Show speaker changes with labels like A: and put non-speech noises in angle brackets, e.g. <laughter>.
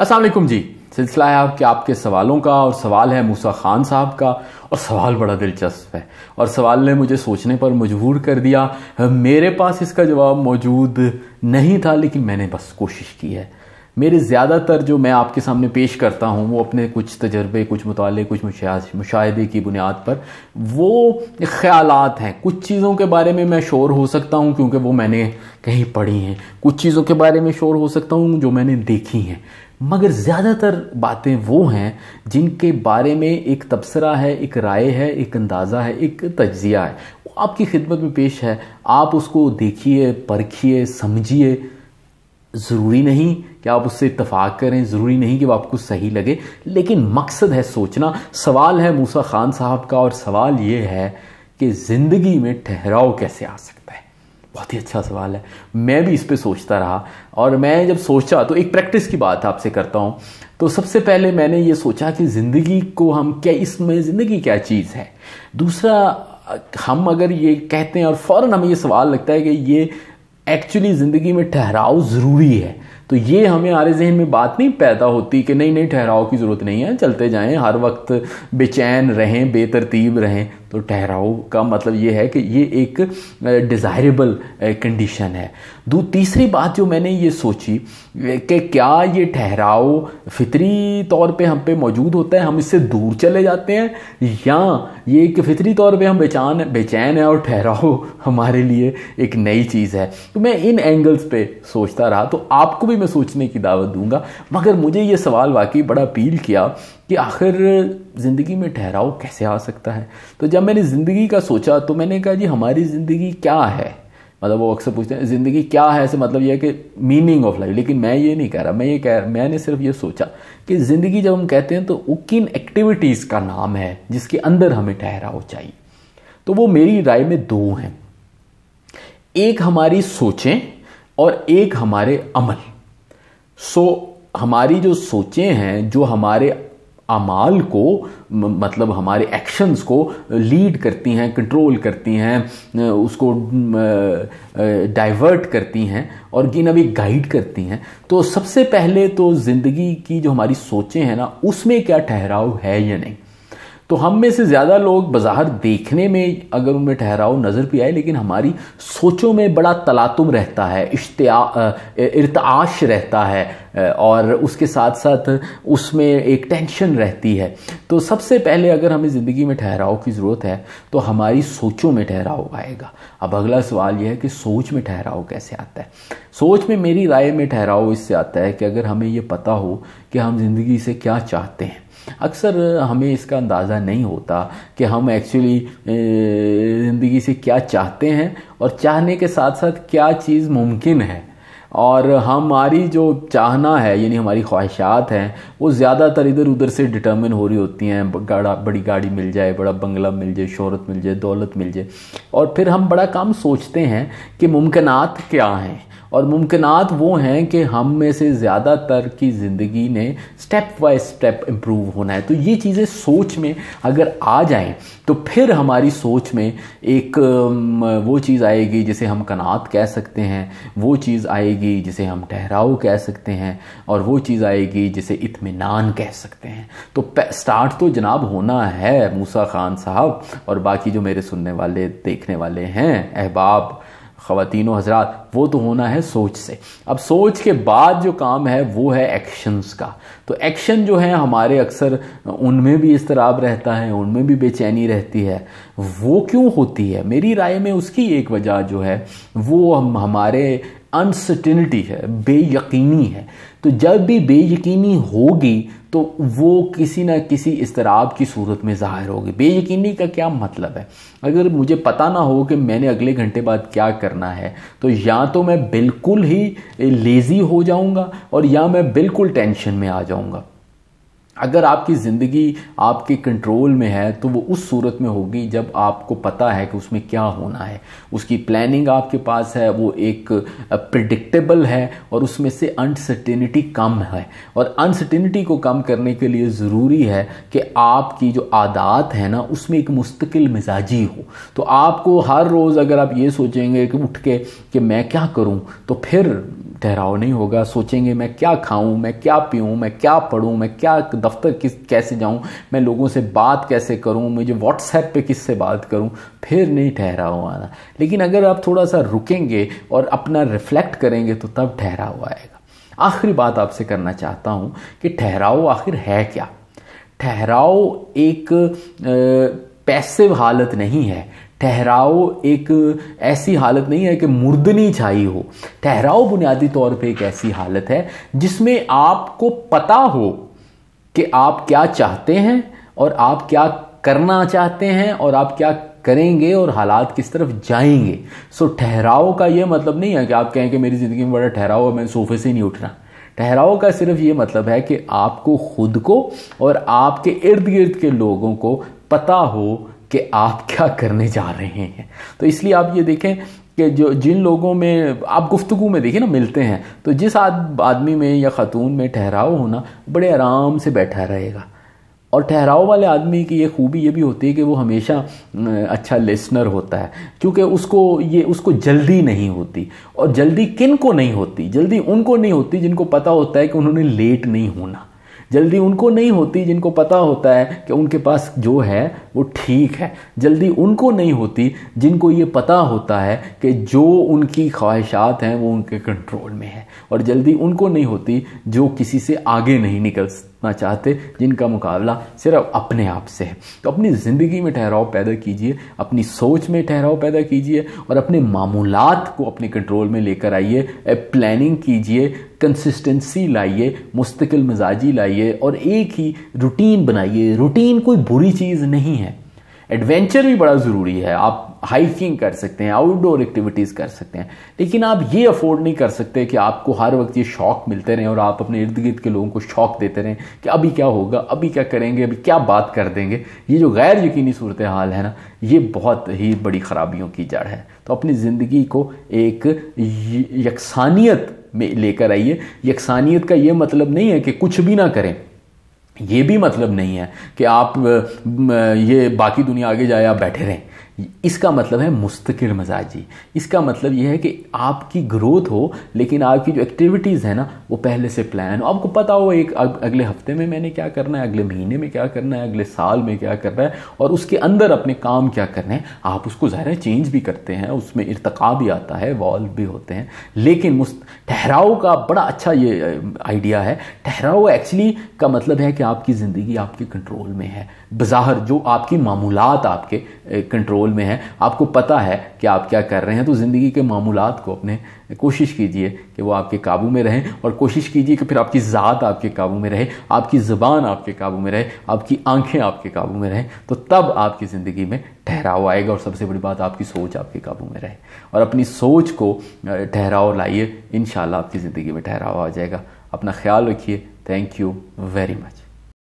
A: असलम जी सिलसिला है आपके आपके सवालों का और सवाल है मूसा खान साहब का और सवाल बड़ा दिलचस्प है और सवाल ने मुझे सोचने पर मजबूर कर दिया मेरे पास इसका जवाब मौजूद नहीं था लेकिन मैंने बस कोशिश की है मेरे ज़्यादातर जो मैं आपके सामने पेश करता हूँ वो अपने कुछ तजर्बे कुछ मुताले कुछ मुशाहदे की बुनियाद पर वो ख्याल हैं कुछ चीज़ों के बारे में मैं शोर हो सकता हूँ क्योंकि वो मैंने कहीं पढ़ी हैं कुछ चीज़ों के बारे में शोर हो सकता हूँ जो मैंने देखी हैं मगर ज़्यादातर बातें वो हैं जिनके बारे में एक तबसरा है एक राय है एक अंदाज़ा है एक तजिया है वो आपकी खिदमत में पेश है आप उसको देखिए परखिए समझिए ज़रूरी नहीं कि आप उससे इतफाक़ करें ज़रूरी नहीं कि वह आपको सही लगे लेकिन मकसद है सोचना सवाल है मूसा ख़ान साहब का और सवाल ये है कि ज़िंदगी में ठहराव कैसे आ सकता है बहुत ही अच्छा सवाल है मैं भी इस पर सोचता रहा और मैं जब सोचा तो एक प्रैक्टिस की बात आपसे करता हूँ तो सबसे पहले मैंने ये सोचा कि ज़िंदगी को हम क्या इसमें ज़िंदगी क्या चीज़ है दूसरा हम अगर ये कहते हैं और फ़ौर हमें ये सवाल लगता है कि ये एक्चुअली ज़िंदगी में ठहराव ज़रूरी है तो ये हमें हमारे जहन में बात नहीं पैदा होती कि नहीं नहीं ठहराव की ज़रूरत नहीं है चलते जाएं हर वक्त बेचैन रहें बेतरतीब रहें तो ठहराव का मतलब ये है कि ये एक डिज़ायरेबल कंडीशन है दो तीसरी बात जो मैंने ये सोची कि क्या ये ठहराव फितरी तौर पे हम पे मौजूद होता है हम इससे दूर चले जाते हैं या ये कि फितरी तौर पे हम बेचान बेचैन है और ठहराव <laughs> हमारे लिए एक नई चीज़ है तो मैं इन एंगल्स पे सोचता रहा तो आपको भी मैं सोचने की दावत दूंगा मगर मुझे ये सवाल वाकई बड़ा अपील किया कि आखिर ज़िंदगी में ठहराव कैसे आ सकता है तो जब मैंने ज़िंदगी का सोचा तो मैंने कहा जी हमारी ज़िंदगी क्या है मतलब वो अक्सर पूछते हैं ज़िंदगी क्या है ऐसे मतलब ये है कि मीनिंग ऑफ लाइफ लेकिन मैं ये नहीं कह रहा मैं ये कह रहा मैंने सिर्फ ये सोचा कि ज़िंदगी जब हम कहते हैं तो वो किन एक्टिविटीज़ का नाम है जिसके अंदर हमें ठहराव चाहिए तो वो मेरी राय में दो हैं एक हमारी सोचें और एक हमारे अमल सो हमारी जो सोचें हैं जो हमारे अमाल को मतलब हमारे एक्शंस को लीड करती हैं कंट्रोल करती हैं उसको डाइवर्ट करती हैं और गिन अभी गाइड करती हैं तो सबसे पहले तो ज़िंदगी की जो हमारी सोचें हैं ना उसमें क्या ठहराव है या नहीं तो हम में से ज़्यादा लोग बाज़ार देखने में अगर उनमें ठहराव नज़र भी आए लेकिन हमारी सोचों में बड़ा तलातुम रहता है इश्तिया इर्ताश रहता है और उसके साथ साथ उसमें एक टेंशन रहती है तो सबसे पहले अगर हमें ज़िंदगी में ठहराव की ज़रूरत है तो हमारी सोचों में ठहराव आएगा अब अगला सवाल यह है कि सोच में ठहराव कैसे आता है सोच में मेरी राय में ठहराव इससे आता है कि अगर हमें ये पता हो कि हम ज़िंदगी से क्या चाहते हैं अक्सर हमें इसका अंदाज़ा नहीं होता कि हम एक्चुअली ज़िंदगी से क्या चाहते हैं और चाहने के साथ साथ क्या चीज़ मुमकिन है और हमारी जो चाहना है यानी हमारी ख्वाहिशात हैं वो ज़्यादातर इधर उधर से डिटर्मिन हो रही होती हैं गाड़ा बड़ी गाड़ी मिल जाए बड़ा बंगला मिल जाए शहरत मिल जाए दौलत मिल जाए और फिर हम बड़ा काम सोचते हैं कि मुमकिनात क्या हैं और मुमकिनात वो हैं कि हम में से ज़्यादातर की ज़िंदगी ने स्टेप बाय स्टेप इम्प्रूव होना है तो ये चीज़ें सोच में अगर आ जाएं तो फिर हमारी सोच में एक वो चीज़ आएगी जिसे हम कनात कह सकते हैं वो चीज़ आएगी जिसे हम ठहराव कह सकते हैं और वो चीज़ आएगी जिसे इतमान कह सकते हैं तो स्टार्ट तो जनाब होना है मूसा खान साहब और बाकी जो मेरे सुनने वाले देखने वाले हैं अहबाब खातिन हजरात वो तो होना है सोच से अब सोच के बाद जो काम है वो है एक्शंस का तो एक्शन जो है हमारे अक्सर उनमें भी इसतराब रहता है उनमें भी बेचैनी रहती है वो क्यों होती है मेरी राय में उसकी एक वजह जो है वो हम हमारे अनसर्टिनिटी है बेयकीनी है तो जब भी बेयकीनी होगी तो वो किसी ना किसी इसतराब की सूरत में ज़ाहिर होगी बेयकीनी का क्या मतलब है अगर मुझे पता ना हो कि मैंने अगले घंटे बाद क्या करना है तो या तो मैं बिल्कुल ही लेज़ी हो जाऊँगा और या मैं बिल्कुल टेंशन में आ जाऊँगा अगर आपकी ज़िंदगी आपके कंट्रोल में है तो वो उस सूरत में होगी जब आपको पता है कि उसमें क्या होना है उसकी प्लानिंग आपके पास है वो एक प्रिडिक्टेबल है और उसमें से अनसर्टेनिटी कम है और अनसर्टेनिटी को कम करने के लिए ज़रूरी है कि आपकी जो आदत है ना उसमें एक मुस्तकिल मिजाजी हो तो आपको हर रोज़ अगर आप ये सोचेंगे कि उठ के कि मैं क्या करूँ तो फिर ठहराव नहीं होगा सोचेंगे मैं क्या खाऊं मैं क्या पीऊं मैं क्या पढ़ूं मैं क्या दफ्तर किस कैसे जाऊं मैं लोगों से बात कैसे करूं मुझे व्हाट्सएप पे किससे बात करूं फिर नहीं हुआ आना लेकिन अगर आप थोड़ा सा रुकेंगे और अपना रिफ्लेक्ट करेंगे तो तब ठहरा हुआ आएगा आखिरी बात आपसे करना चाहता हूँ कि ठहराव आखिर है क्या ठहराव एक पैसिव हालत नहीं है ठहराव एक ऐसी हालत नहीं है कि मुर्दनी छाई हो ठहराव बुनियादी तौर पे एक ऐसी हालत है जिसमें आपको पता हो कि आप क्या चाहते हैं और आप क्या करना चाहते हैं और आप क्या करेंगे और हालात किस तरफ जाएंगे सो ठहराव का यह मतलब नहीं है कि आप कहें कि मेरी ज़िंदगी में बड़ा ठहराव है मैं सोफे से नहीं उठ रहा ठहराव का सिर्फ ये मतलब है कि आपको खुद को और आपके इर्द गिर्द के लोगों को पता हो कि आप क्या करने जा रहे हैं तो इसलिए आप ये देखें कि जो जिन लोगों में आप गुफ्तु में देखिए ना मिलते हैं तो जिस आदमी में या ख़ातून में ठहराव होना बड़े आराम से बैठा रहेगा और ठहराव वाले आदमी की ये खूबी ये भी होती है कि वो हमेशा अच्छा लिसनर होता है क्योंकि उसको ये उसको जल्दी नहीं होती और जल्दी किन को नहीं होती जल्दी उनको नहीं होती जिनको पता होता है कि उन्होंने लेट नहीं होना जल्दी उनको नहीं होती जिनको पता होता है कि उनके पास जो है वो ठीक है जल्दी उनको नहीं होती जिनको ये पता होता है कि जो उनकी ख्वाहिशात हैं वो उनके कंट्रोल में है और जल्दी उनको नहीं होती जो किसी से आगे नहीं निकलना चाहते जिनका मुकाबला सिर्फ अपने आप से है तो अपनी ज़िंदगी में ठहराव पैदा कीजिए अपनी सोच में ठहराव पैदा कीजिए और अपने मामूलात को अपने कंट्रोल में लेकर आइए प्लानिंग कीजिए कंसिस्टेंसी लाइए मुस्तकिल मिजाजी लाइए और एक ही रूटीन बनाइए रूटीन कोई बुरी चीज़ नहीं है एडवेंचर भी बड़ा ज़रूरी है आप हाइकिंग कर सकते हैं आउटडोर एक्टिविटीज़ कर सकते हैं लेकिन आप ये अफोर्ड नहीं कर सकते कि आपको हर वक्त ये शौक मिलते रहें और आप अपने इर्द गिर्द के लोगों को शौक देते रहें कि अभी क्या होगा अभी क्या करेंगे अभी क्या बात कर देंगे ये जो गैर यकीनी सूरत हाल है ना ये बहुत ही बड़ी ख़राबियों की जड़ है तो अपनी ज़िंदगी को एक यकसानियत में लेकर आइए यकसानियत का ये मतलब नहीं है कि कुछ भी ना करें ये भी मतलब नहीं है कि आप ये बाकी दुनिया आगे जाए आप बैठे रहें इसका मतलब है मुस्तकिल मजाजी इसका मतलब यह है कि आपकी ग्रोथ हो लेकिन आपकी जो एक्टिविटीज़ है ना वो पहले से प्लान हो आपको पता हो एक अगले हफ्ते में मैंने क्या करना है अगले महीने में क्या करना है अगले साल में क्या करना है और उसके अंदर अपने काम क्या करना है आप उसको ज़ाहिर है चेंज भी करते हैं उसमें इरतका भी आता है वॉल्व भी होते हैं लेकिन ठहराव का बड़ा अच्छा ये आइडिया है ठहराव एक्चुअली का मतलब है कि आपकी ज़िंदगी आपके कंट्रोल में है बाहर जो आपकी मामूलात आपके कंट्रोल माहौल में हैं आपको पता है कि आप क्या कर रहे हैं तो ज़िंदगी के मामूलत को अपने कोशिश कीजिए कि वो आपके काबू में रहें और कोशिश कीजिए कि फिर आपकी ज़ात आपके काबू में रहे आपकी ज़बान आपके काबू में रहे आपकी आंखें आपके काबू में रहें तो तब आपकी ज़िंदगी में ठहराव आएगा और सबसे बड़ी बात आपकी सोच आपके काबू में रहे और अपनी सोच को ठहराव लाइए इन आपकी ज़िंदगी में ठहराव आ जाएगा अपना ख्याल रखिए थैंक यू वेरी मच